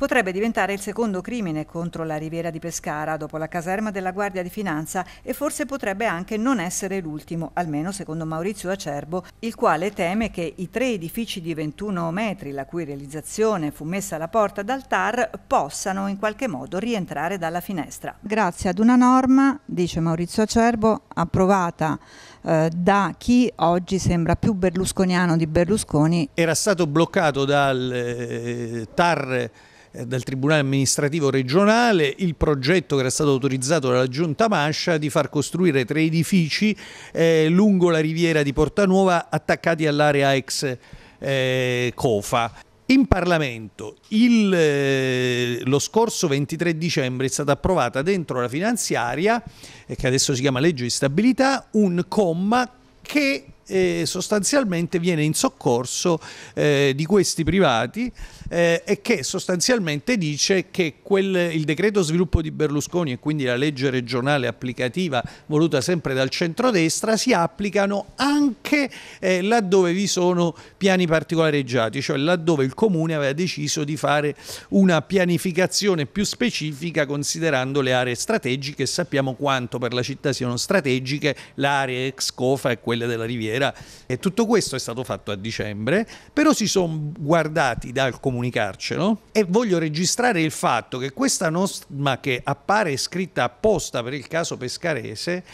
potrebbe diventare il secondo crimine contro la Riviera di Pescara dopo la caserma della Guardia di Finanza e forse potrebbe anche non essere l'ultimo, almeno secondo Maurizio Acerbo, il quale teme che i tre edifici di 21 metri, la cui realizzazione fu messa alla porta dal TAR, possano in qualche modo rientrare dalla finestra. Grazie ad una norma, dice Maurizio Acerbo, approvata eh, da chi oggi sembra più berlusconiano di Berlusconi. Era stato bloccato dal eh, TAR eh, dal Tribunale amministrativo regionale il progetto che era stato autorizzato dalla Giunta Mascia di far costruire tre edifici eh, lungo la riviera di Portanuova attaccati all'area ex eh, Cofa. In Parlamento il, eh, lo scorso 23 dicembre è stata approvata dentro la finanziaria, eh, che adesso si chiama legge di stabilità, un comma che e sostanzialmente viene in soccorso eh, di questi privati eh, e che sostanzialmente dice che quel, il decreto sviluppo di Berlusconi e quindi la legge regionale applicativa voluta sempre dal centrodestra si applicano anche eh, laddove vi sono piani particolareggiati, cioè laddove il comune aveva deciso di fare una pianificazione più specifica considerando le aree strategiche e sappiamo quanto per la città siano strategiche le aree ex Cofa e quelle della Riviera eccetera. E tutto questo è stato fatto a dicembre, però si sono guardati dal comunicarcelo e voglio registrare il fatto che questa norma che appare scritta apposta per il caso pescarese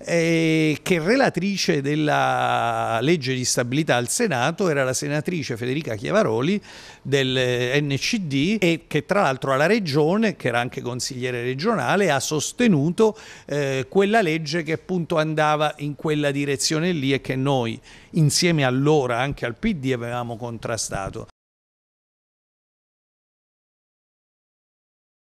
eh, che relatrice della legge di stabilità al Senato era la senatrice Federica Chiavaroli del eh, NCD e che tra l'altro alla regione, che era anche consigliere regionale, ha sostenuto eh, quella legge che appunto andava in quella direzione lì e che noi insieme allora anche al PD avevamo contrastato.